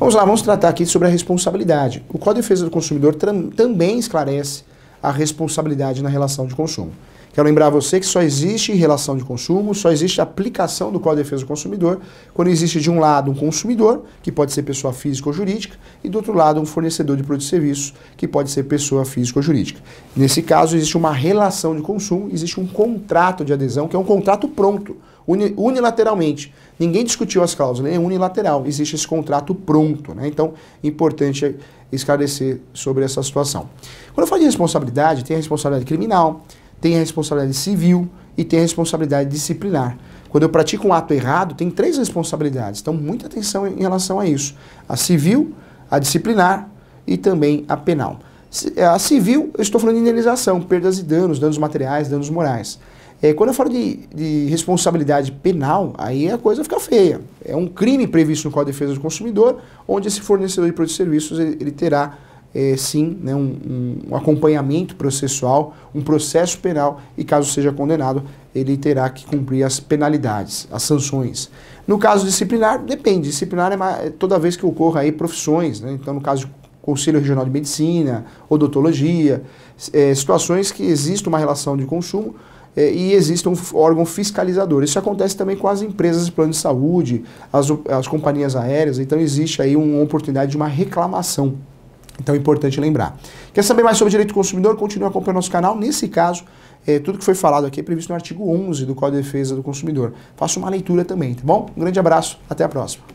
Vamos lá, vamos tratar aqui sobre a responsabilidade. O Código de Defesa do Consumidor também esclarece a responsabilidade na relação de consumo. Quero lembrar a você que só existe relação de consumo, só existe aplicação do Código de Defesa do Consumidor quando existe de um lado um consumidor, que pode ser pessoa física ou jurídica, e do outro lado um fornecedor de produtos e serviços, que pode ser pessoa física ou jurídica. Nesse caso, existe uma relação de consumo, existe um contrato de adesão, que é um contrato pronto uni, unilateralmente. Ninguém discutiu as cláusulas, né? é unilateral, existe esse contrato pronto. Né? Então, importante esclarecer sobre essa situação. Quando eu falo de responsabilidade, tem a responsabilidade criminal, tem a responsabilidade civil e tem a responsabilidade disciplinar. Quando eu pratico um ato errado, tem três responsabilidades. Então, muita atenção em relação a isso: a civil, a disciplinar e também a penal. A civil, eu estou falando de indenização, perdas e danos, danos materiais, danos morais. É, quando eu falo de, de, responsabilidade penal, aí a coisa fica feia. É um crime previsto no Código de Defesa do Consumidor, onde esse fornecedor de produtos e serviços ele, ele terá é, sim né, um, um, acompanhamento processual, um processo penal e caso seja condenado, ele terá que cumprir as penalidades, as sanções. No caso disciplinar, depende. Disciplinar é, é toda vez que ocorra aí profissões, né? então no caso de Conselho Regional de Medicina, odontologia, é, situações que existe uma relação de consumo, é, e existe um órgão fiscalizador. Isso acontece também com as empresas de plano de saúde, as, as companhias aéreas, então existe aí uma oportunidade de uma reclamação. Então é importante lembrar. Quer saber mais sobre direito do consumidor? Continue acompanhando nosso canal. Nesse caso, é, tudo que foi falado aqui é previsto no artigo 11 do Código de Defesa do Consumidor. Faça uma leitura também, tá bom? Um grande abraço, até a próxima.